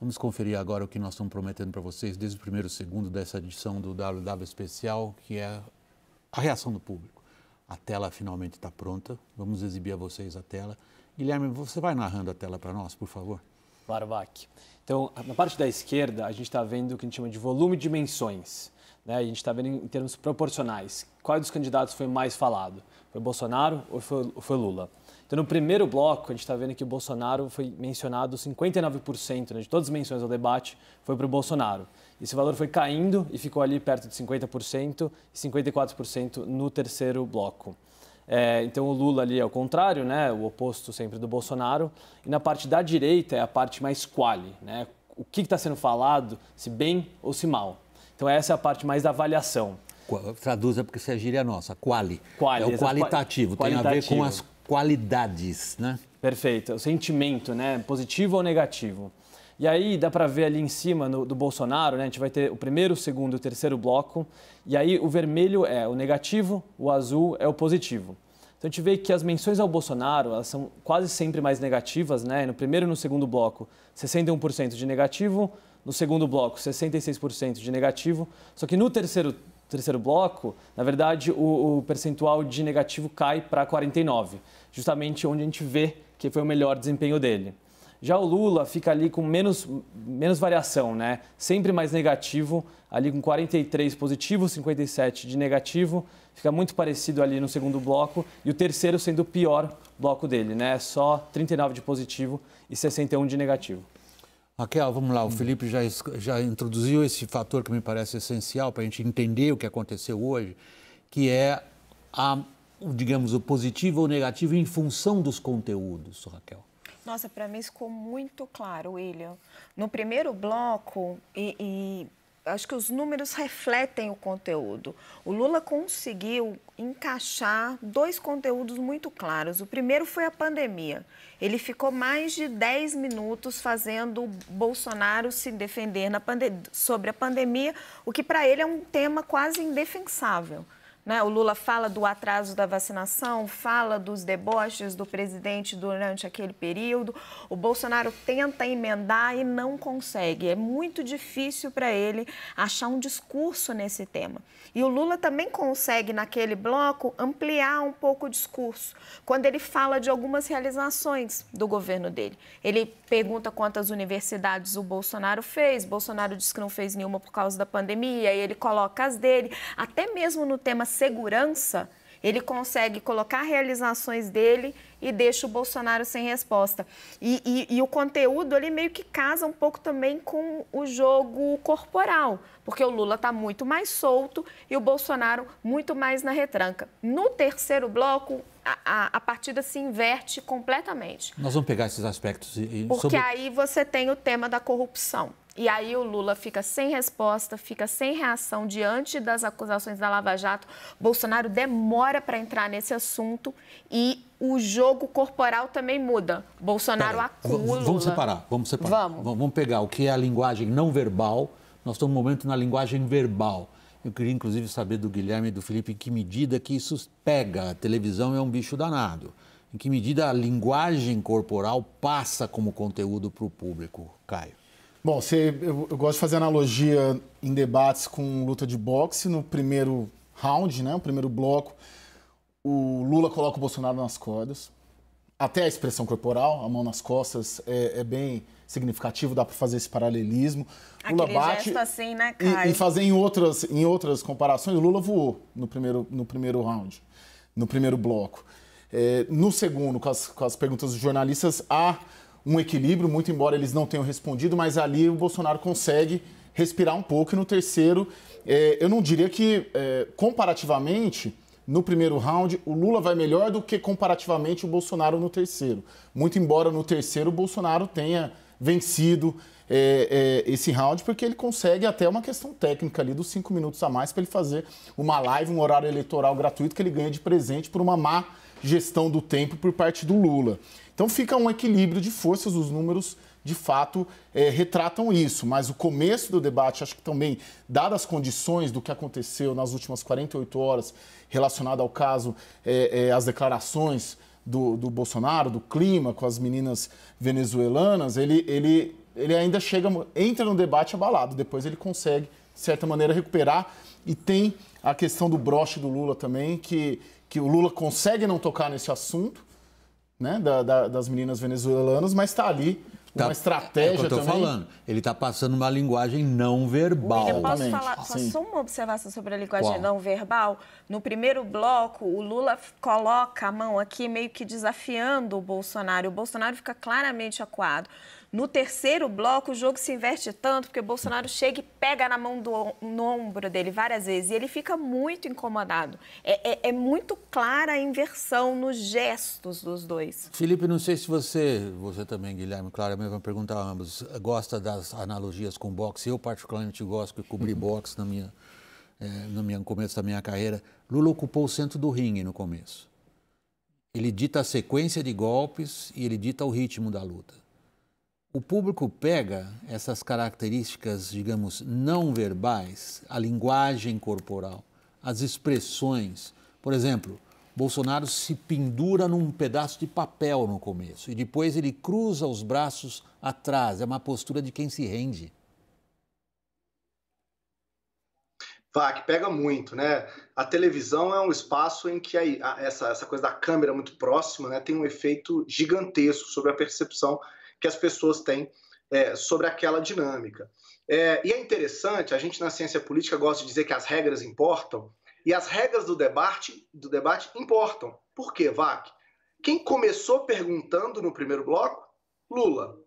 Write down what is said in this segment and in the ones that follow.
Vamos conferir agora o que nós estamos prometendo para vocês desde o primeiro segundo dessa edição do WW Especial, que é a reação do público. A tela finalmente está pronta, vamos exibir a vocês a tela. Guilherme, você vai narrando a tela para nós, por favor? Claro, Vac. Então, na parte da esquerda, a gente está vendo o que a gente chama de volume e dimensões. Né? A gente está vendo em termos proporcionais. Qual dos candidatos foi mais falado? Foi Bolsonaro ou foi, ou foi Lula? Então, no primeiro bloco, a gente está vendo que o Bolsonaro foi mencionado 59%, né, de todas as menções ao debate foi para o Bolsonaro. Esse valor foi caindo e ficou ali perto de 50% e 54% no terceiro bloco. É, então o Lula ali é o contrário, né? O oposto sempre do Bolsonaro. E na parte da direita é a parte mais quali, né? O que está sendo falado, se bem ou se mal. Então essa é a parte mais da avaliação. Traduza é porque se a é gíria é nossa, quali. quali é o qualitativo, qualitativo, tem a ver com as qualidades, né? Perfeito. O sentimento, né? Positivo ou negativo. E aí dá para ver ali em cima no, do Bolsonaro, né? A gente vai ter o primeiro, o segundo e o terceiro bloco. E aí o vermelho é o negativo, o azul é o positivo. Então a gente vê que as menções ao Bolsonaro elas são quase sempre mais negativas, né? No primeiro e no segundo bloco, 61% de negativo. No segundo bloco, 66% de negativo. Só que no terceiro terceiro bloco, na verdade o, o percentual de negativo cai para 49, justamente onde a gente vê que foi o melhor desempenho dele. Já o Lula fica ali com menos, menos variação, né? Sempre mais negativo, ali com 43 positivo, 57 de negativo. Fica muito parecido ali no segundo bloco. E o terceiro sendo o pior bloco dele, né? Só 39 de positivo e 61 de negativo. Raquel, vamos lá, o Felipe já, já introduziu esse fator que me parece essencial para a gente entender o que aconteceu hoje, que é a, digamos, o positivo ou negativo em função dos conteúdos, Raquel. Nossa, para mim ficou muito claro, William. No primeiro bloco, e, e acho que os números refletem o conteúdo. O Lula conseguiu encaixar dois conteúdos muito claros. O primeiro foi a pandemia. Ele ficou mais de 10 minutos fazendo o Bolsonaro se defender sobre a pandemia, o que para ele é um tema quase indefensável. Né? O Lula fala do atraso da vacinação, fala dos deboches do presidente durante aquele período. O Bolsonaro tenta emendar e não consegue. É muito difícil para ele achar um discurso nesse tema. E o Lula também consegue, naquele bloco, ampliar um pouco o discurso. Quando ele fala de algumas realizações do governo dele, ele pergunta quantas universidades o Bolsonaro fez. Bolsonaro diz que não fez nenhuma por causa da pandemia, e ele coloca as dele, até mesmo no tema segurança, ele consegue colocar realizações dele e deixa o Bolsonaro sem resposta. E, e, e, o conteúdo ele meio que casa um pouco também com o jogo corporal, porque o Lula está muito mais solto e o Bolsonaro muito mais na retranca. No terceiro bloco, a, a, a partida se inverte completamente. Nós vamos pegar esses aspectos e. e porque sobre... aí você tem o tema da corrupção. E aí o Lula fica sem resposta, fica sem reação diante das acusações da Lava Jato. Bolsonaro demora para entrar nesse assunto e o jogo corporal também muda. Bolsonaro Pera, o Lula. Vamos separar, vamos separar. Vamos. vamos pegar o que é a linguagem não verbal. Nós estamos no momento na linguagem verbal. Eu queria, inclusive, saber do Guilherme e do Felipe em que medida que isso pega. A televisão é um bicho danado. Em que medida a linguagem corporal passa como conteúdo para o público, Caio? Bom, você, eu, eu, gosto de fazer analogia em debates com luta de boxe. No primeiro round, né, o primeiro bloco, o Lula coloca o Bolsonaro nas cordas. Até a expressão corporal, a mão nas costas, é, é bem significativo, dá para fazer esse paralelismo. Lula Aquele bate assim, né, E, e fazer em outras, em outras comparações, o Lula voou no primeiro, no primeiro round, no primeiro bloco. É, no segundo, com as, com as perguntas dos jornalistas, há um equilíbrio, muito embora eles não tenham respondido, mas ali o Bolsonaro consegue respirar um pouco. E no terceiro, é, eu não diria que, é, comparativamente, no primeiro round, o Lula vai melhor do que comparativamente o Bolsonaro no terceiro. Muito embora no terceiro o Bolsonaro tenha vencido é, é, esse round, porque ele consegue até uma questão técnica ali dos cinco minutos a mais para ele fazer uma live, um horário eleitoral gratuito que ele ganha de presente por uma má gestão do tempo por parte do Lula. Então fica um equilíbrio de forças, os números de fato é, retratam isso, mas o começo do debate, acho que também, dadas as condições do que aconteceu nas últimas 48 horas relacionado ao caso, é, é, as declarações do, do Bolsonaro, do clima com as meninas venezuelanas, ele, ele, ele ainda chega, entra no debate abalado, depois ele consegue, de certa maneira, recuperar e tem a questão do broche do Lula também, que, que o Lula consegue não tocar nesse assunto, né, da, da, das meninas venezuelanas, mas está ali uma tá. estratégia é que eu tô também. falando. Ele está passando uma linguagem não verbal. Eu posso falar só uma observação sobre a linguagem Qual? não verbal? No primeiro bloco, o Lula coloca a mão aqui meio que desafiando o Bolsonaro. O Bolsonaro fica claramente acuado. No terceiro bloco, o jogo se inverte tanto porque o Bolsonaro chega e pega na mão do no ombro dele várias vezes e ele fica muito incomodado. É, é, é muito clara a inversão nos gestos dos dois. Felipe, não sei se você, você também, Guilherme, claro, eu vou perguntar a ambos, gosta das analogias com boxe? Eu, particularmente, gosto que cobri uhum. boxe na minha, é, no, minha, no começo da minha carreira. Lula ocupou o centro do ringue no começo. Ele dita a sequência de golpes e ele dita o ritmo da luta. O público pega essas características, digamos, não verbais, a linguagem corporal, as expressões. Por exemplo, Bolsonaro se pendura num pedaço de papel no começo e depois ele cruza os braços atrás. É uma postura de quem se rende. Vac, pega muito, né? A televisão é um espaço em que a, essa, essa coisa da câmera muito próxima né, tem um efeito gigantesco sobre a percepção que as pessoas têm é, sobre aquela dinâmica. É, e é interessante, a gente na ciência política gosta de dizer que as regras importam, e as regras do debate, do debate importam. Por quê, Vac? Quem começou perguntando no primeiro bloco? Lula.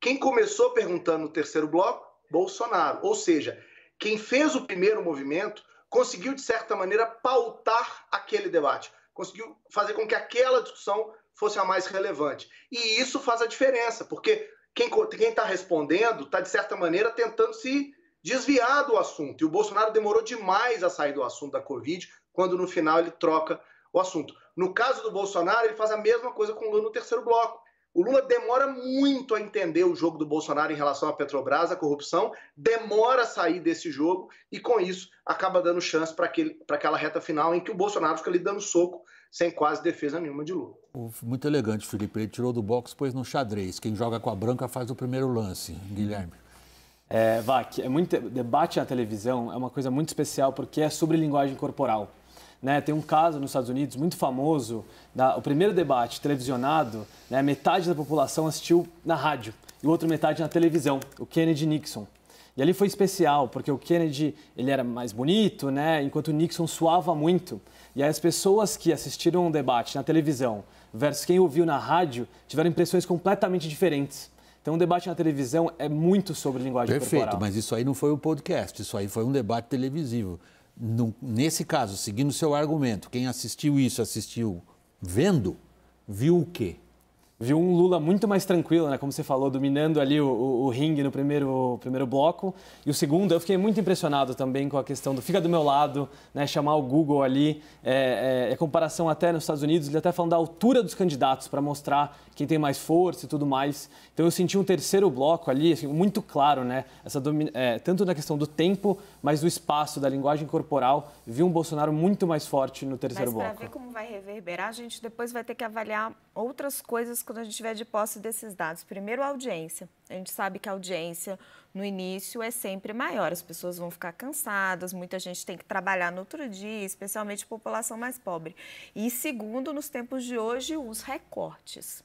Quem começou perguntando no terceiro bloco? Bolsonaro. Ou seja, quem fez o primeiro movimento conseguiu, de certa maneira, pautar aquele debate, conseguiu fazer com que aquela discussão fosse a mais relevante. E isso faz a diferença, porque quem está respondendo está, de certa maneira, tentando se desviar do assunto. E o Bolsonaro demorou demais a sair do assunto da Covid, quando no final ele troca o assunto. No caso do Bolsonaro, ele faz a mesma coisa com o Lula no terceiro bloco. O Lula demora muito a entender o jogo do Bolsonaro em relação à Petrobras, à corrupção, demora a sair desse jogo e, com isso, acaba dando chance para aquela reta final em que o Bolsonaro fica ali dando soco sem quase defesa nenhuma de Lula. Muito elegante, Felipe. Ele tirou do box, pôs no xadrez. Quem joga com a branca faz o primeiro lance, Guilherme. É, Vac, é muito debate na televisão é uma coisa muito especial porque é sobre linguagem corporal. Né? Tem um caso nos Estados Unidos muito famoso, da, o primeiro debate televisionado, né, metade da população assistiu na rádio e outra metade na televisão, o Kennedy Nixon. E ali foi especial, porque o Kennedy ele era mais bonito, né? enquanto o Nixon suava muito. E aí as pessoas que assistiram o debate na televisão versus quem ouviu na rádio tiveram impressões completamente diferentes. Então, o um debate na televisão é muito sobre linguagem Perfeito, corporal. Perfeito, mas isso aí não foi um podcast, isso aí foi um debate televisivo no, nesse caso, seguindo o seu argumento, quem assistiu isso, assistiu vendo, viu o quê? viu um Lula muito mais tranquilo, né? Como você falou, dominando ali o, o, o, ringue no primeiro, primeiro bloco. E o segundo, eu fiquei muito impressionado também com a questão do fica do meu lado, né? Chamar o Google ali. É, é, é comparação até nos Estados Unidos, ele até falando da altura dos candidatos para mostrar quem tem mais força e tudo mais. Então eu senti um terceiro bloco ali, assim, muito claro, né? Essa é, tanto na questão do tempo, mas do espaço, da linguagem corporal. Vi um Bolsonaro muito mais forte no terceiro mas bloco. Mas para ver como vai reverberar, a gente depois vai ter que avaliar outras coisas quando a gente tiver de posse desses dados? Primeiro, a audiência. A gente sabe que a audiência no início é sempre maior, as pessoas vão ficar cansadas, muita gente tem que trabalhar no outro dia, especialmente população mais pobre. E segundo, nos tempos de hoje, os recortes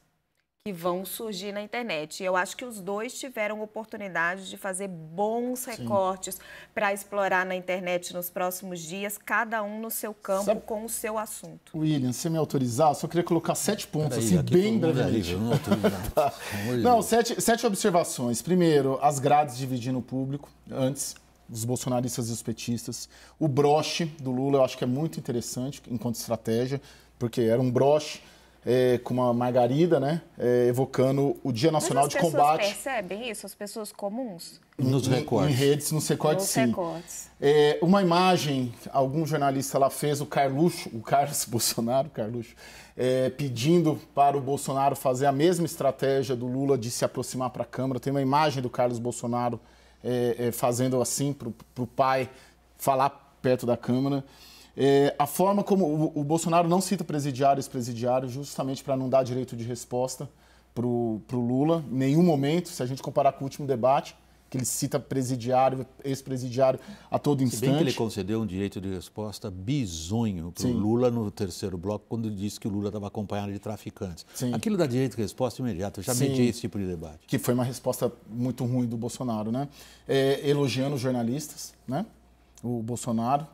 que vão surgir na internet. E eu acho que os dois tiveram oportunidade de fazer bons recortes para explorar na internet nos próximos dias, cada um no seu campo, Sabe... com o seu assunto. William, se me autorizar, só queria colocar sete pontos, assim, bem é brevemente. Não, não sete, sete observações. Primeiro, as grades dividindo o público, antes dos bolsonaristas e os petistas. O broche do Lula eu acho que é muito interessante enquanto estratégia, porque era um broche é, com uma margarida, né? É, evocando o Dia Nacional de Combate. As pessoas percebem isso, as pessoas comuns? Nos recortes. Em, em redes, nos recortes, nos sim. Recortes. É, uma imagem, algum jornalista lá fez, o Carluxo, o Carlos Bolsonaro, Carluxo, é, pedindo para o Bolsonaro fazer a mesma estratégia do Lula de se aproximar para a Câmara. Tem uma imagem do Carlos Bolsonaro é, é, fazendo assim para o pai falar perto da Câmara. É, a forma como o, o, Bolsonaro não cita presidiário ex presidiário justamente para não dar direito de resposta para o Lula, em nenhum momento, se a gente comparar com o último debate, que ele cita presidiário, ex-presidiário a todo instante. Se bem que ele concedeu um direito de resposta bizonho para o Lula no terceiro bloco, quando disse que o Lula estava acompanhado de traficantes. Sim. Aquilo dá direito de resposta imediata. Eu já medi esse tipo de debate. Que foi uma resposta muito ruim do Bolsonaro, né? É, elogiando os jornalistas, né? O Bolsonaro.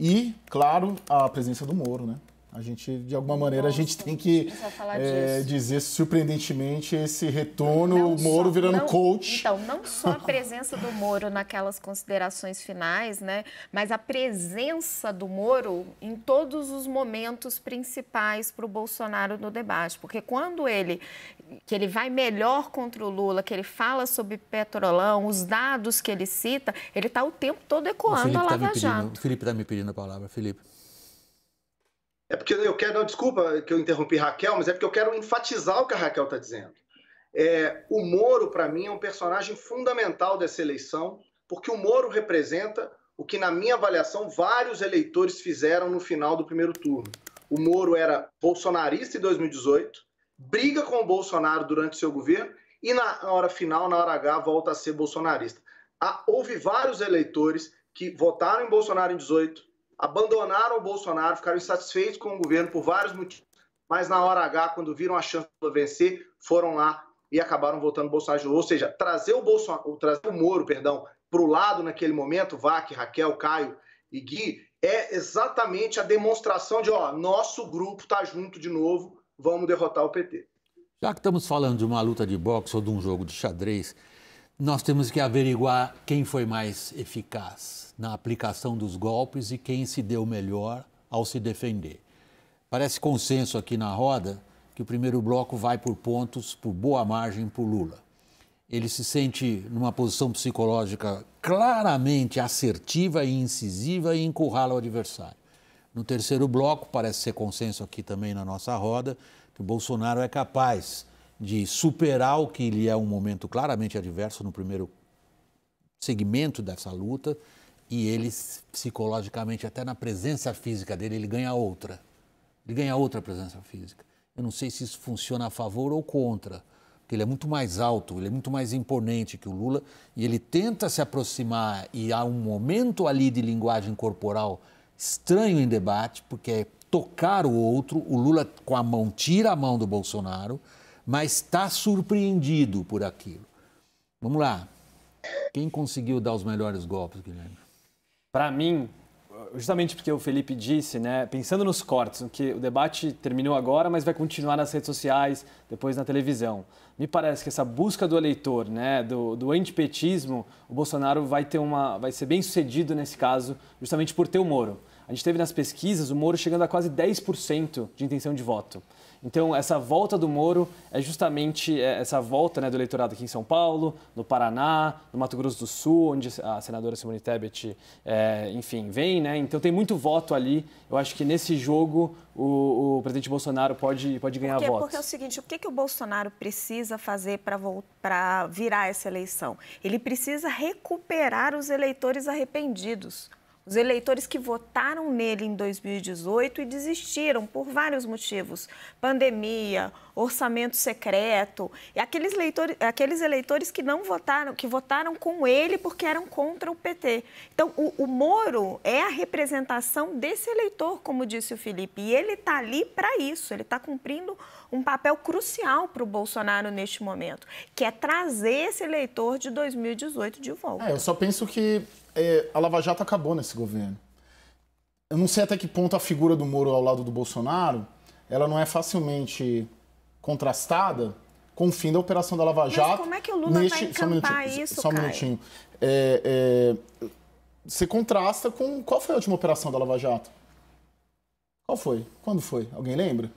E, claro, a presença do Moro, né? A gente, de alguma maneira, Nossa, a gente tem que é, dizer surpreendentemente esse retorno, não, não o Moro só, virando não, coach. Então, não só a presença do Moro naquelas considerações finais, né? Mas a presença do Moro em todos os momentos principais para o Bolsonaro no debate. Porque quando ele que ele vai melhor contra o Lula, que ele fala sobre Petrolão, os dados que ele cita, ele está o tempo todo ecoando a tá Lava tá Jato. o Felipe está me pedindo a palavra. Felipe. É porque eu quero, não, desculpa que eu interrompi Raquel, mas é porque eu quero enfatizar o que a Raquel está dizendo. É, o Moro, para mim, é um personagem fundamental dessa eleição, porque o Moro representa o que, na minha avaliação, vários eleitores fizeram no final do primeiro turno. O Moro era bolsonarista em 2018, briga com o Bolsonaro durante seu governo e na hora final, na hora H, volta a ser bolsonarista. houve vários eleitores que votaram em Bolsonaro em 18, abandonaram o Bolsonaro, ficaram insatisfeitos com o governo por vários motivos, mas na hora H, quando viram a chance de vencer, foram lá e acabaram votando Bolsonaro. Ou seja, trazer o, Bolsonaro, trazer o Moro perdão, para o lado naquele momento, Vac, Raquel, Caio e Gui, é exatamente a demonstração de, ó, nosso grupo está junto de novo, vamos derrotar o PT. Já que estamos falando de uma luta de boxe ou de um jogo de xadrez, nós temos que averiguar quem foi mais eficaz na aplicação dos golpes e quem se deu melhor ao se defender. Parece consenso aqui na roda que o primeiro bloco vai por pontos, por boa margem, para o Lula. Ele se sente numa posição psicológica claramente assertiva e incisiva e encurrala o adversário. No terceiro bloco, parece ser consenso aqui também na nossa roda, que o Bolsonaro é capaz de superar o que lhe é um momento claramente adverso no primeiro segmento dessa luta, e ele psicologicamente, até na presença física dele, ele ganha outra. Ele ganha outra presença física. Eu não sei se isso funciona a favor ou contra, porque ele é muito mais alto, ele é muito mais imponente que o Lula, e ele tenta se aproximar, e há um momento ali de linguagem corporal estranho em debate, porque é tocar o outro. O Lula, com a mão, tira a mão do Bolsonaro, mas está surpreendido por aquilo. Vamos lá. Quem conseguiu dar os melhores golpes, Guilherme? Para mim, justamente porque o Felipe disse, né, pensando nos cortes, que o debate terminou agora, mas vai continuar nas redes sociais, depois na televisão. Me parece que essa busca do eleitor, né, do, do antipetismo, o Bolsonaro vai ter uma, vai ser bem sucedido nesse caso, justamente por ter o Moro. A gente teve nas pesquisas o Moro chegando a quase 10% de intenção de voto. Então, essa volta do Moro é justamente é, essa volta né, do eleitorado aqui em São Paulo, no Paraná, no Mato Grosso do Sul, onde a senadora Simone Tebet, é, enfim, vem. Né? Então, tem muito voto ali. Eu acho que nesse jogo o, o presidente Bolsonaro pode, pode ganhar votos. votos. Porque é o seguinte, o que, que o Bolsonaro precisa fazer para virar essa eleição? Ele precisa recuperar os eleitores arrependidos os eleitores que votaram nele em 2018 e desistiram por vários motivos: pandemia, orçamento secreto, e aqueles, leitores, aqueles eleitores que não votaram, que votaram com ele porque eram contra o PT. Então, o, o Moro é a representação desse eleitor, como disse o Felipe, e ele está ali para isso, ele está cumprindo um papel crucial para o Bolsonaro neste momento, que é trazer esse eleitor de 2018 de volta. É, eu só penso que é, a Lava Jato acabou nesse governo. Eu não sei até que ponto a figura do Moro ao lado do Bolsonaro, ela não é facilmente contrastada com o fim da operação da Lava Jato. Mas como é que o Lula neste... vai encampar só um isso, Só um Caio. minutinho. É, é... Você contrasta com qual foi a última operação da Lava Jato? Qual foi? Quando foi? Alguém lembra?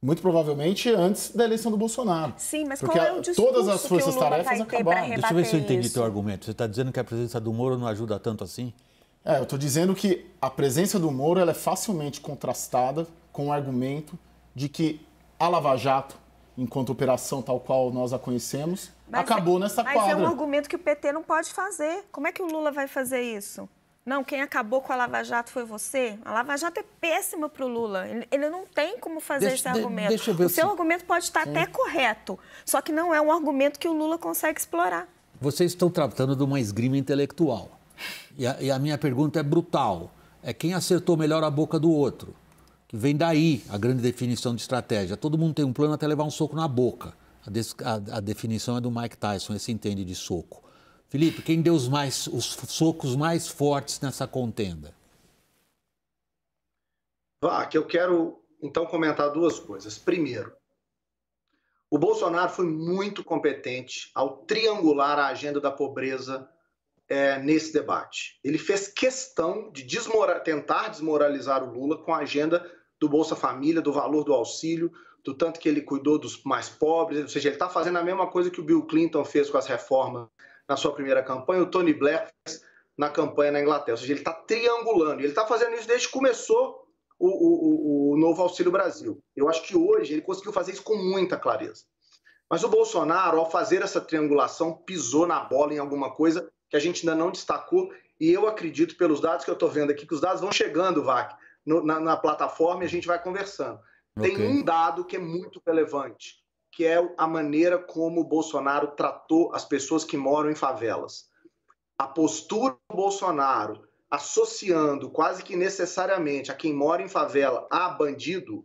Muito provavelmente antes da eleição do Bolsonaro. Sim, mas Porque qual é o discurso todas as forças-tarefas acabaram. Deixa eu ver se eu entendi isso. teu argumento. Você está dizendo que a presença do Moro não ajuda tanto assim? É, eu estou dizendo que a presença do Moro ela é facilmente contrastada com o argumento de que a Lava Jato, enquanto operação tal qual nós a conhecemos, mas é acabou é, nessa quadra. Mas é um argumento que o PT não pode fazer. Como é que o Lula vai fazer isso? não, quem acabou com a Lava Jato foi você. A Lava Jato é péssima para o Lula. Ele, ele, não tem como fazer deixa, esse argumento. Deixa eu ver o seu se... argumento pode estar Sim. até correto, só que não é um argumento que o Lula consegue explorar. Vocês estão tratando de uma esgrima intelectual. E a, e a minha pergunta é brutal. É quem acertou melhor a boca do outro? Que vem daí a grande definição de estratégia. Todo mundo tem um plano até levar um soco na boca. A, des, a, a definição é do Mike Tyson, esse entende de soco. Felipe, quem deu os, mais, os socos mais fortes nessa contenda? Vá, ah, que eu quero então comentar duas coisas. Primeiro, o Bolsonaro foi muito competente ao triangular a agenda da pobreza é, nesse debate. Ele fez questão de desmora tentar desmoralizar o Lula com a agenda do Bolsa Família, do valor do auxílio, do tanto que ele cuidou dos mais pobres, ou seja, ele está fazendo a mesma coisa que o Bill Clinton fez com as reformas na sua primeira campanha, o Tony Blair na campanha na Inglaterra. Ou seja, ele está triangulando. Ele está fazendo isso desde que começou o, o, o, novo Auxílio Brasil. Eu acho que hoje ele conseguiu fazer isso com muita clareza. Mas o Bolsonaro, ao fazer essa triangulação, pisou na bola em alguma coisa que a gente ainda não destacou. E eu acredito, pelos dados que eu estou vendo aqui, que os dados vão chegando, VAC, no, na, na, plataforma e a gente vai conversando. Okay. Tem um dado que é muito relevante que é a maneira como o Bolsonaro tratou as pessoas que moram em favelas. A postura do Bolsonaro associando quase que necessariamente a quem mora em favela a bandido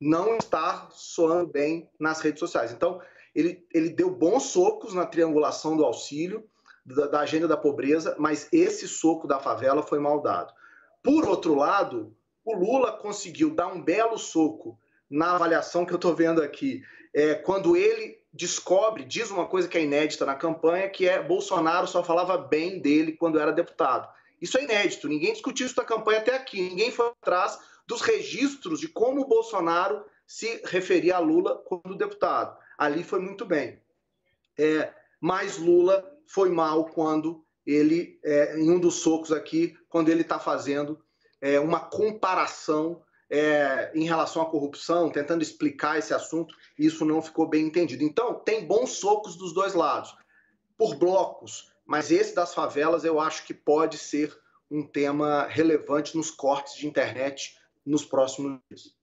não está soando bem nas redes sociais. Então, ele, ele deu bons socos na triangulação do auxílio, da, da agenda da pobreza, mas esse soco da favela foi mal dado. Por outro lado, o Lula conseguiu dar um belo soco na avaliação que eu estou vendo aqui é, quando ele descobre, diz uma coisa que é inédita na campanha, que é Bolsonaro só falava bem dele quando era deputado. Isso é inédito, ninguém discutiu isso na campanha até aqui, ninguém foi atrás dos registros de como o Bolsonaro se referia a Lula quando deputado. Ali foi muito bem. É, mas Lula foi mal quando ele, é, em um dos socos aqui, quando ele está fazendo é, uma comparação é, em relação à corrupção, tentando explicar esse assunto, e isso não ficou bem entendido. Então, tem bons socos dos dois lados, por blocos, mas esse das favelas eu acho que pode ser um tema relevante nos cortes de internet nos próximos dias. O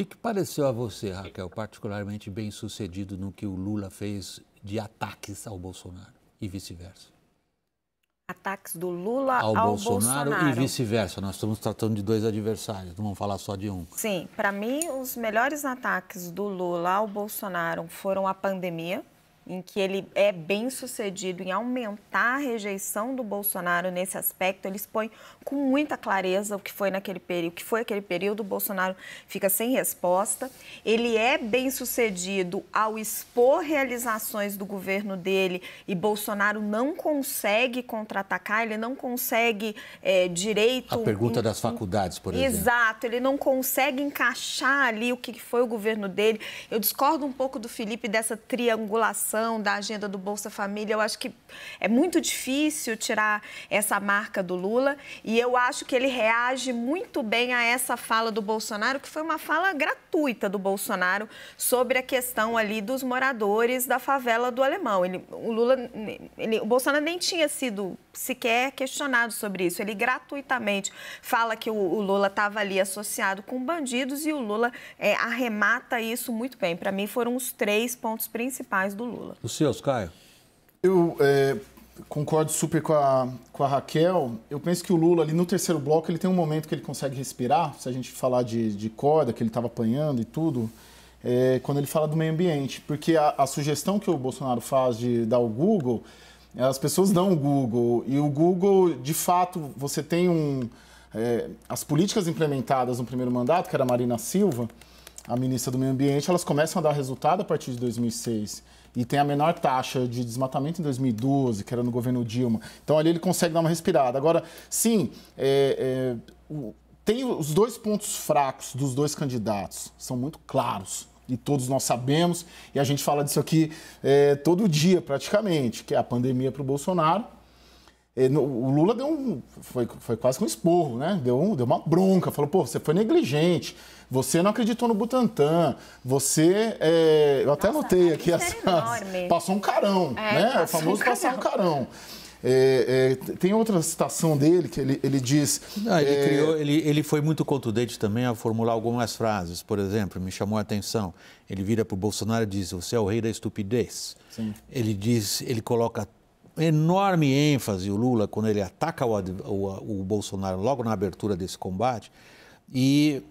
que, que pareceu a você, Raquel, particularmente bem sucedido no que o Lula fez de ataques ao Bolsonaro e vice-versa? ataques do Lula ao, ao Bolsonaro, Bolsonaro, e vice-versa. Nós estamos tratando de dois adversários, não vamos falar só de um. Sim, para mim, os melhores ataques do Lula ao Bolsonaro foram a pandemia, em que ele é bem sucedido em aumentar a rejeição do Bolsonaro nesse aspecto, ele expõe com muita clareza o que foi naquele período, o que foi aquele período, o Bolsonaro fica sem resposta. Ele é bem sucedido ao expor realizações do governo dele e Bolsonaro não consegue contra-atacar, ele não consegue é, direito. A pergunta em, das faculdades, por exemplo. Exato, ele não consegue encaixar ali o que foi o governo dele. Eu discordo um pouco do Felipe dessa triangulação da agenda do Bolsa Família. Eu acho que é muito difícil tirar essa marca do Lula e eu acho que ele reage muito bem a essa fala do Bolsonaro, que foi uma fala gratuita do Bolsonaro sobre a questão ali dos moradores da favela do Alemão. Ele, o Lula, ele, o Bolsonaro nem tinha sido sequer questionado sobre isso. Ele gratuitamente fala que o, o Lula estava ali associado com bandidos e o Lula é, arremata isso muito bem. Para mim, foram os três pontos principais do Lula. Lula. Os seus, Caio? Eu é, concordo super com a, com a Raquel. Eu penso que o Lula, ali no terceiro bloco, ele tem um momento que ele consegue respirar. Se a gente falar de, de corda, que ele estava apanhando e tudo, é, quando ele fala do meio ambiente. Porque a, a sugestão que o Bolsonaro faz de dar o Google é, as pessoas dão o Google e o Google, de fato, você tem um é, as políticas implementadas no primeiro mandato, que era a Marina Silva, a ministra do Meio Ambiente, elas começam a dar resultado a partir de 2006 e tem a menor taxa de desmatamento em 2012, que era no governo Dilma. Então ali ele consegue dar uma respirada. Agora, sim, é, é, o, tem os dois pontos fracos dos dois candidatos, são muito claros. E todos nós sabemos, e a gente fala disso aqui é, todo dia praticamente, que é a pandemia para o Bolsonaro o Lula deu um, foi, foi quase que um esporro, né? Deu, um, deu uma bronca, falou, pô, você foi negligente, você não acreditou no Butantan, você. É... eu até Nossa, anotei é aqui as, Enorme. Passou um carão, é, né? O famoso um passar um carão. É, é, tem outra citação dele que ele, ele diz. ele, é... criou, ele, ele foi muito contundente também a formular algumas frases. Por exemplo, me chamou a atenção. Ele vira para o Bolsonaro e diz: Você é o rei da estupidez. Sim. Ele diz, ele coloca enorme ênfase o Lula quando ele ataca o, o, o Bolsonaro logo na abertura desse combate. E,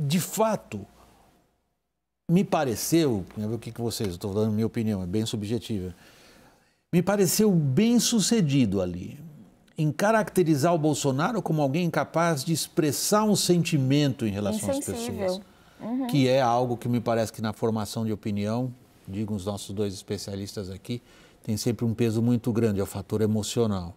de fato, me pareceu, o que, que vocês, estou dando minha opinião, é bem subjetiva, me pareceu bem sucedido ali em caracterizar o Bolsonaro como alguém capaz de expressar um sentimento em relação Insensível. às pessoas, uhum. que é algo que me parece que na formação de opinião, digo os nossos dois especialistas aqui, tem sempre um peso muito grande, é o fator emocional.